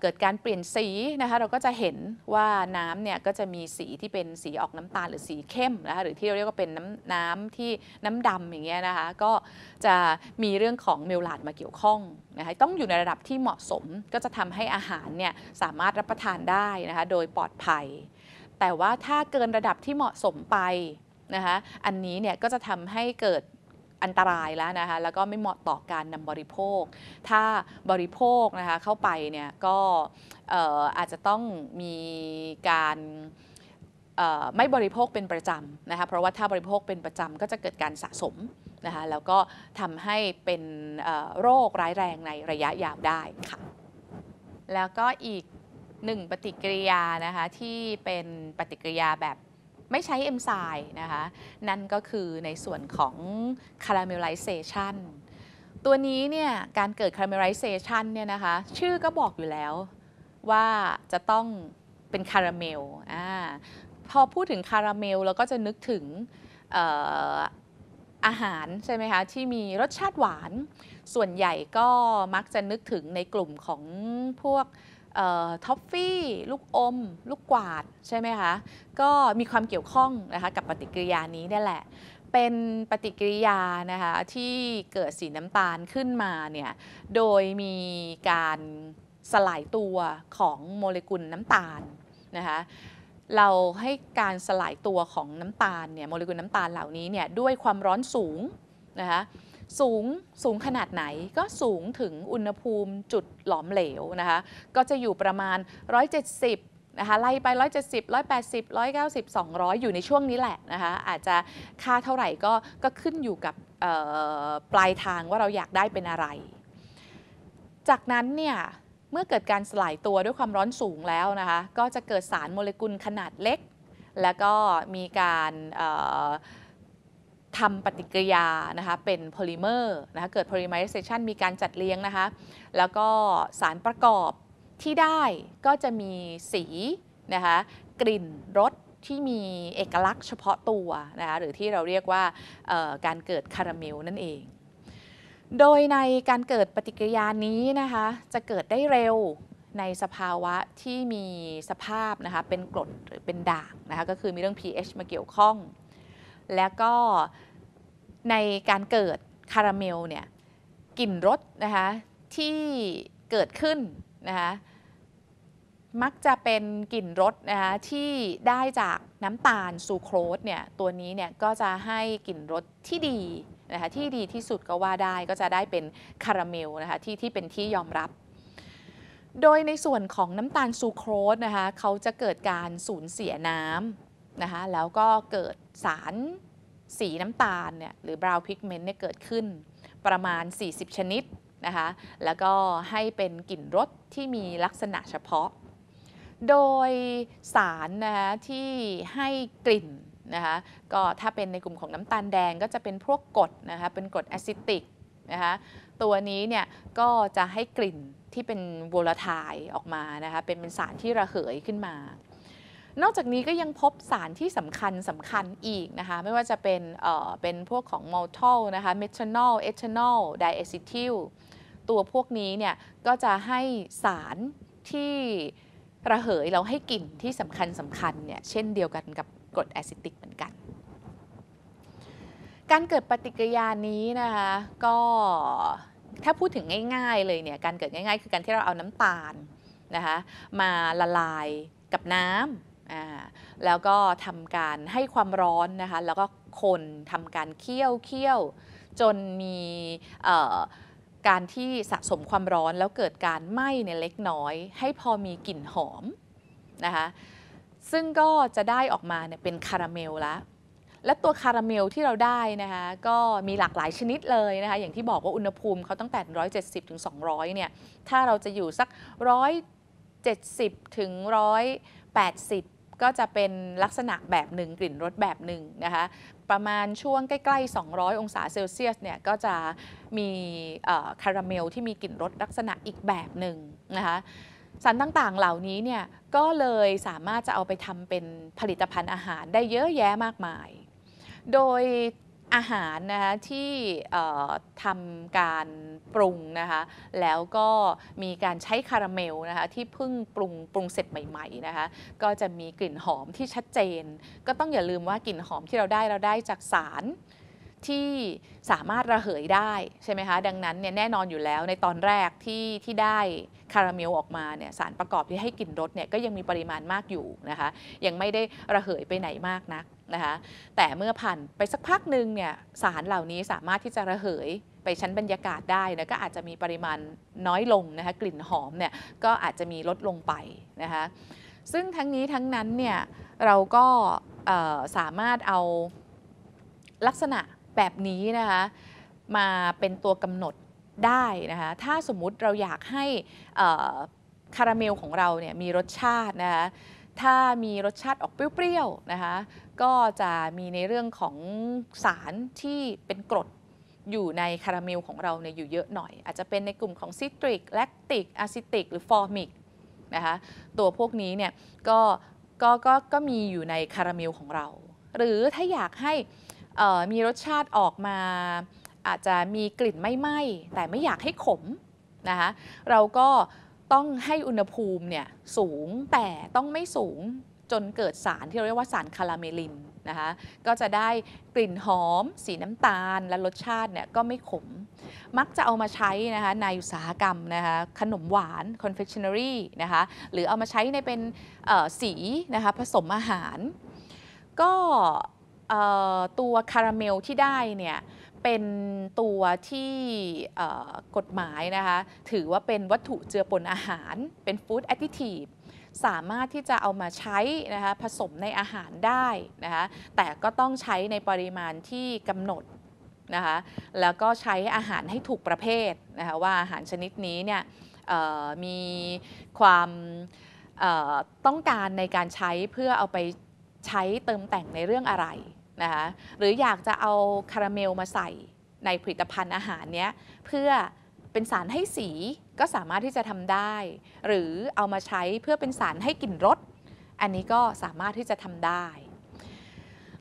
เกิดการเปลี่ยนสีนะคะเราก็จะเห็นว่าน้ำเนี่ยก็จะมีสีที่เป็นสีออกน้ำตาล หรือสีเข้มนะคะหรือที่เราเรียกว่าเป็นน้ำน้ำที่น้ำดำอย่างเงี้ยนะคะก็จะมีเรื่องของเมลลาดมาเกี่ยวข้องนะคะต้องอยู่ในระดับที่เหมาะสม ก็จะทำให้อาหารเนี่ยสามารถรับประทานได้นะคะโดยปลอดภัยแต่ว่าถ้าเกินระดับที่เหมาะสมไปนะคะอันนี้เนี่ยก็จะทำให้เกิดอันตรายแล้วนะคะแล้วก็ไม่เหมาะต่อการนำบริโภค ถ้าบริโภคนะคะเข้าไปเนี่ยก็อาจจะต้องมีการไม่บริโภคเป็นประจำนะคะเพราะว่าถ้าบริโภคเป็นประจำก็จะเกิดการสะสมนะคะแล้วก็ทำให้เป็นโรคร้ายแรงในระยะยาวได้ค่ะแล้วก็อีกหนึ่งปฏิกิริยานะคะที่เป็นปฏิกิริยาแบบไม่ใช้เอนไซม์นะคะ นั่นก็คือในส่วนของคาราเมลไลเซชันตัวนี้เนี่ยการเกิดคาราเมลไลเซชันเนี่ยนะคะชื่อก็บอกอยู่แล้วว่าจะต้องเป็นคาราเมลอ่าพอพูดถึงคาราเมลเราก็จะนึกถึงอาหารใช่ไหมคะที่มีรสชาติหวาน ส่วนใหญ่ก็มักจะนึกถึงในกลุ่มของพวกท็อฟฟี่ลูกอมลูกกวาดใช่ไหมคะก็มีความเกี่ยวข้องนะคะกับปฏิกิริยานี้นี่แหละเป็นปฏิกิริยานะคะที่เกิดสีน้ำตาลขึ้นมาเนี่ยโดยมีการสลายตัวของโมเลกุลน้ำตาลนะคะเราให้การสลายตัวของน้ำตาลเนี่ยโมเลกุลน้ำตาลเหล่านี้เนี่ยด้วยความร้อนสูงนะคะสูงสูงขนาดไหนก็สูงถึงอุณหภูมิจุดหลอมเหลวนะคะ ก็จะอยู่ประมาณ 170นะคะไล่ไป170 180 190 200 อยู่ในช่วงนี้แหละนะคะ อาจจะค่าเท่าไหร่ก็ก็ขึ้นอยู่กับปลายทางว่าเราอยากได้เป็นอะไร จากนั้นเนี่ยเมื่อเกิดการสลายตัวด้วยความร้อนสูงแล้วนะคะ ก็จะเกิดสารโมเลกุลขนาดเล็กแล้วก็มีการทำปฏิกิริยานะคะเป็นโพลิเมอร์นะคะเกิดโพลิ m ม r ไรเซชันมีการจัดเลี้ยงนะคะแล้วก็สารประกอบที่ได้ก็จะมีสีนะคะกลิ่นรสที่มีเอกลักษณ์เฉพาะตัวนะคะหรือที่เราเรียกว่าการเกิดคาราเมลนั่นเอง โดยในการเกิดปฏิกิริยานี้นะคะจะเกิดได้เร็วในสภาวะที่มีสภาพนะคะเป็นกรดหรือเป็นด่างนะคะก็คือมีเรื่อง pH มาเกี่ยวข้องแล้วก็ในการเกิดคาราเมลเนี่ยกลิ่นรสนะคะที่เกิดขึ้นนะคะมักจะเป็นกลิ่นรสนะคะที่ได้จากน้ำตาลซูโครสเนี่ยตัวนี้เนี่ยก็จะให้กลิ่นรสที่ดีนะคะที่ดีที่สุดก็ว่าได้ก็จะได้เป็นคาราเมลนะคะที่ที่เป็นที่ยอมรับ โดยในส่วนของน้ำตาลซูโครสนะคะเขาจะเกิดการสูญเสียน้ำนะคะแล้วก็เกิดสารสีน้ำตาลเนี่ยหรือ brown pigment เนี่ยเกิดขึ้นประมาณ 40 ชนิดนะคะแล้วก็ให้เป็นกลิ่นรสที่มีลักษณะเฉพาะ โดยสารนะคะที่ให้กลิ่นนะคะก็ถ้าเป็นในกลุ่มของน้ำตาลแดงก็จะเป็นพวกกรดนะคะเป็นกรดแอซิติกนะคะตัวนี้เนี่ยก็จะให้กลิ่นที่เป็นโวลาทายออกมานะคะเป็นเป็นสารที่ระเหยขึ้นมานอกจากนี้ก็ยังพบสารที่สำคัญสำคัญอีกนะคะไม่ว่าจะเป็นเอ่อเป็นพวกของมอลทอลนะคะเมทานอลเอทานอลไดเอซิทิลตัวพวกนี้เนี่ยก็จะให้สารที่ระเหยเราให้กลิ่นที่สำคัญสำคัญเนี่ยเช่นเดียวกันกับกรดแอซิติกเหมือนกัน การเกิดปฏิกิริยานี้นะคะก็ถ้าพูดถึงง่ายๆเลยเนี่ยการเกิดง่ายๆคือการที่เราเอาน้ำตาลนะคะมาละลายกับน้ำแล้วก็ทำการให้ความร้อนนะคะ แล้วก็คนทำการเคี่ยวเคี่ยว จนมีการที่สะสมความร้อนแล้วเกิดการไหม้ในเล็กน้อย ให้พอมีกลิ่นหอม นะคะ ซึ่งก็จะได้ออกมาเนี่ยเป็นคาราเมลละและตัวคาราเมลที่เราได้นะคะ ก็มีหลากหลายชนิดเลยนะคะ อย่างที่บอกว่าอุณหภูมิเขาตั้งแต่ 170 ถึง 200 เนี่ยถ้าเราจะอยู่สัก 170 ถึง 180ก็จะเป็นลักษณะแบบหนึ่งกลิ่นรสแบบหนึ่งนะคะประมาณช่วงใกล้ๆ 200 องศาเซลเซียสเนี่ยก็จะมีคาราเมลที่มีกลิ่นรสลักษณะอีกแบบหนึ่งนะคะสารต่างๆเหล่านี้เนี่ยก็เลยสามารถจะเอาไปทำเป็นผลิตภัณฑ์อาหารได้เยอะแยะมากมาย โดยอาหารนะคะที่ทำการปรุงนะคะแล้วก็มีการใช้คาราเมลนะคะที่เพิ่งปรุงปรุงเสร็จใหม่ๆนะคะก็จะมีกลิ่นหอมที่ชัดเจน ก็ต้องอย่าลืมว่ากลิ่นหอมที่เราได้เราได้จากสารที่สามารถระเหยได้ ใช่ไหมคะ ดังนั้นเนี่ยแน่นอนอยู่แล้วในตอนแรกที่ที่ได้คาราเมลออกมาเนี่ยสารประกอบที่ให้กลิ่นรสเนี่ยก็ยังมีปริมาณมากอยู่นะคะยังไม่ได้ระเหยไปไหนมากนักนะคะแต่เมื่อผ่านไปสักพักหนึ่งเนี่ยสารเหล่านี้สามารถที่จะระเหยไปชั้นบรรยากาศได้นะก็อาจจะมีปริมาณน้อยลงนะคะกลิ่นหอมเนี่ยก็อาจจะมีลดลงไปนะคะซึ่งทั้งนี้ทั้งนั้นเนี่ยเราก็สามารถเอาลักษณะแบบนี้นะคะมาเป็นตัวกำหนดได้นะคะถ้าสมมุติเราอยากให้คาราเมลของเราเนี่ยมีรสชาตินะคะถ้ามีรสชาติออกเปรี้ยวๆนะคะก็จะมีในเรื่องของสารที่เป็นกรดอยู่ในคาราเมลของเราเนี่ยอยู่เยอะหน่อย อาจจะเป็นในกลุ่มของซิตริกแลคติกอะซิติกหรือฟอร์มิกนะคะตัวพวกนี้เนี่ยก็ก็ก็ก็มีอยู่ในคาราเมลของเรา หรือถ้าอยากให้มีรสชาติออกมาอาจจะมีกลิ่นไม่ไหม้แต่ไม่อยากให้ขมนะคะเราก็ต้องให้อุณหภูมิเนี่ยสูงแต่ต้องไม่สูงจนเกิดสารที่เราเรียกว่าสารคาราเมลินนะคะก็จะได้กลิ่นหอม สีน้ำตาลและรสชาติเนี่ยก็ไม่ขม มักจะเอามาใช้นะคะในอุตสาหกรรมนะคะขนมหวาน confectionery นะคะหรือเอามาใช้ในเป็นสีนะคะผสมอาหาร ก็ตัวคาราเมลที่ได้เนี่ยเป็นตัวที่กฎหมายนะคะถือว่าเป็นวัตถุเจือปนอาหารเป็นฟู้ดแอดดิทีฟสามารถที่จะเอามาใช้นะคะผสมในอาหารได้นะคะแต่ก็ต้องใช้ในปริมาณที่กำหนดนะคะแล้วก็ใช้อาหารให้ถูกประเภทนะคะว่าอาหารชนิดนี้เนี่ยมีความต้องการในการใช้เพื่อเอาไปใช้เติมแต่งในเรื่องอะไรนะคะหรืออยากจะเอาคาราเมลมาใส่ในผลิตภัณฑ์อาหารเนี้ยเพื่อเป็นสารให้สีก็สามารถที่จะทำได้ หรือเอามาใช้เพื่อเป็นสารให้กลิ่นรสอันนี้ก็สามารถที่จะทำได้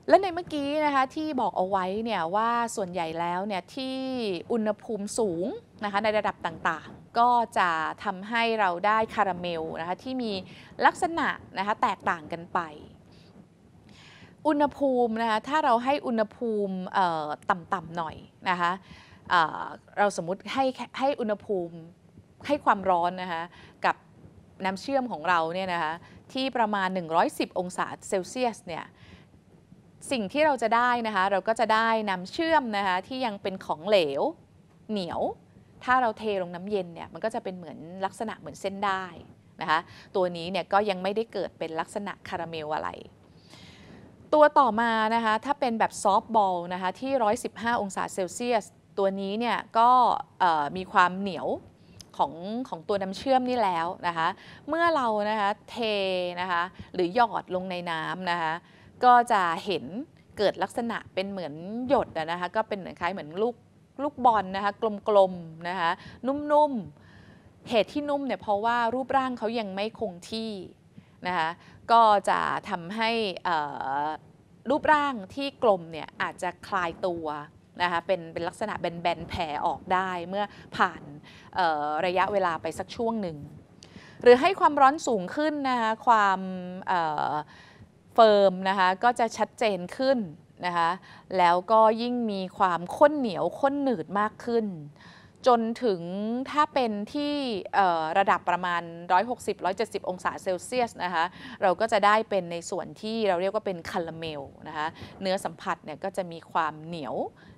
และในเมื่อกี้นะคะที่บอกเอาไว้เนี่ยว่าส่วนใหญ่แล้วเนี่ยที่อุณหภูมิสูงนะคะในระดับต่างๆ ก็จะทำให้เราได้คาราเมลนะคะที่มีลักษณะนะคะแตกต่างกันไปอุณหภูมินะคะ ถ้าเราให้อุณหภูมิต่ำๆหน่อยนะคะเราสมมติให้ให้อุณหภูมิให้ความร้อนนะคะกับน้ำเชื่อมของเราเนี่ยนะคะที่ประมาณ 110 องศาเซลเซียสเนี่ยสิ่งที่เราจะได้นะคะเราก็จะได้น้ำเชื่อมนะคะที่ยังเป็นของเหลวเหนียว ถ้าเราเทลงน้ำเย็นเนี่ยมันก็จะเป็นเหมือนลักษณะเหมือนเส้นได้นะคะตัวนี้เนี่ยก็ยังไม่ได้เกิดเป็นลักษณะคาราเมลอะไรตัวต่อมานะคะถ้าเป็นแบบซอฟต์บอลนะคะที่ 115 องศาเซลเซียส ตัวนี้เนี่ยก็มีความเหนียวของของตัวน้ำเชื่อมนี่แล้วนะคะเมื่อเรานะคะเทนะคะหรือหยอดลงในน้ำนะคะก็จะเห็นเกิดลักษณะเป็นเหมือนหยดนะคะก็เป็นเหมือนคล้ายเหมือนลูกลูกบอลนะคะกลมๆนะคะนุ่มๆเหตุที่นุ่มเนี่ยเพราะว่ารูปร่างเขายังไม่คงที่นะคะก็จะทำให้รูปร่างที่กลมเนี่ยอาจจะคลายตัวนะคะเป็นเป็นลักษณะแบนๆแผ่ออกได้เมื่อผ่านระยะเวลาไปสักช่วงหนึ่ง หรือให้ความร้อนสูงขึ้นนะคะความเฟิร์มนะคะก็จะชัดเจนขึ้นนะคะแล้วก็ยิ่งมีความข้นเหนียวข้นหนืดมากขึ้นจนถึงถ้าเป็นที่ระดับประมาณ 160-170 องศาเซลเซียสนะคะเราก็จะได้เป็นในส่วนที่เราเรียกว่าเป็นคาราเมลนะคะเนื้อสัมผัสเนี่ยก็จะมีความเหนียว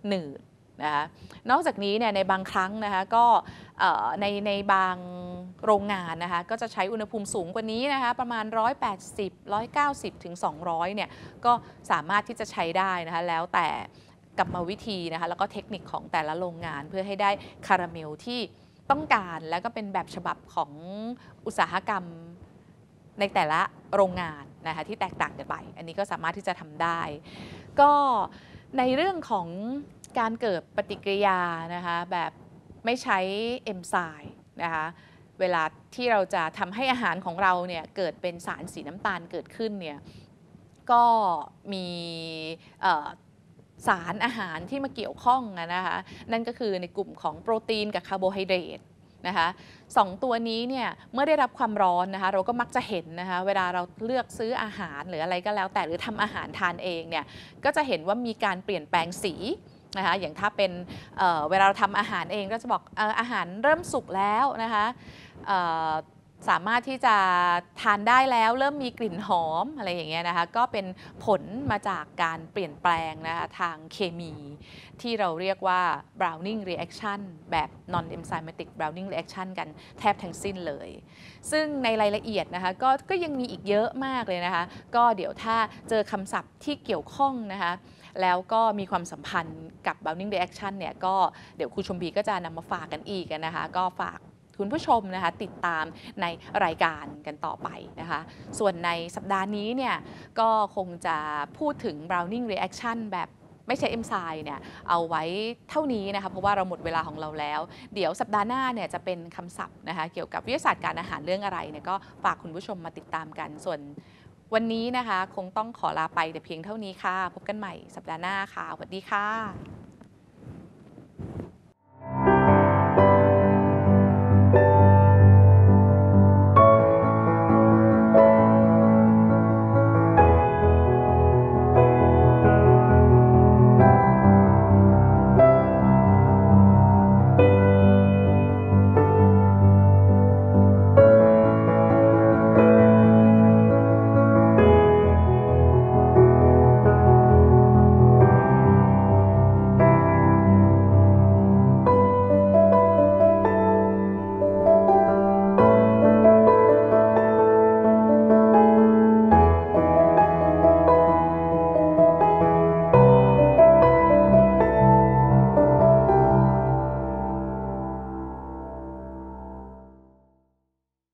หนืดนะคะนอกจากนี้เนี่ยในบางครั้งนะคะก็ในในบางโรงงานนะคะก็จะใช้อุณหภูมิสูงกว่านี้นะคะประมาณ 180 190 ถึง 200 เนี่ยก็สามารถที่จะใช้ได้นะคะแล้วแต่กรรมวิธีนะคะแล้วก็เทคนิคของแต่ละโรงงานเพื่อให้ได้คาราเมลที่ต้องการแล้วก็เป็นแบบฉบับของอุตสาหกรรมในแต่ละโรงงานนะคะที่แตกต่างกันไป อันนี้ก็สามารถที่จะทำได้ ก็ในเรื่องของการเกิดปฏิกิริยานะคะแบบไม่ใช้เอนไซม์นะคะเวลาที่เราจะทำให้อาหารของเราเนี่ยเกิดเป็นสารสีน้ำตาลเกิดขึ้นเนี่ยก็มีสารอาหารที่มาเกี่ยวข้องนะคะนั่นก็คือในกลุ่มของโปรตีนกับคาร์โบไฮเดรตนะคะสองตัวนี้เนี่ยเมื่อได้รับความร้อนนะคะเราก็มักจะเห็นนะคะเวลาเราเลือกซื้ออาหารหรืออะไรก็แล้ว แต่หรือทำอาหารทานเองเนี่ยก็จะเห็นว่ามีการเปลี่ยนแปลงสีนะคะอย่างถ้าเป็นเเวลาเราทำอาหารเองก็จะบอกออาหารเริ่มสุกแล้วนะคะสามารถที่จะทานได้แล้วเริ่มมีกลิ่นหอมอะไรอย่างเงี้ยนะคะก็เป็นผลมาจากการเปลี่ยนแปลงนะคะทางเคมี ที่เราเรียกว่า Browning reaction แบบ non enzymatic Browning reaction กันแทบทั้งสิ้นเลย ซึ่งในรายละเอียดนะคะก็ก็ยังมีอีกเยอะมากเลยนะคะก็เดี๋ยวถ้าเจอคำศัพท์ที่เกี่ยวข้องนะคะแล้วก็มีความสัมพันธ์กับ Browning reaction เนี่ยก็เดี๋ยวครูชมพีก็จะนำมาฝากกันอีกนะคะก็ฝากคุณผู้ชมนะคะติดตามในรายการกันต่อไปนะคะส่วนในสัปดาห์นี้เนี่ยก็คงจะพูดถึง Browning Reaction แบบไม่ใช่เอนไซม์เนี่ยเอาไว้เท่านี้นะคะเพราะว่าเราหมดเวลาของเราแล้ว เดี๋ยวสัปดาห์หน้าเนี่ยจะเป็นคำศัพท์นะคะเกี่ยวกับวิทยาศาสตร์การอาหารเรื่องอะไรเนี่ยก็ฝากคุณผู้ชมมาติดตามกันส่วนวันนี้นะคะคงต้องขอลาไปแต่เพียงเท่านี้ค่ะ พบกันใหม่สัปดาห์หน้าค่ะสวัสดีค่ะ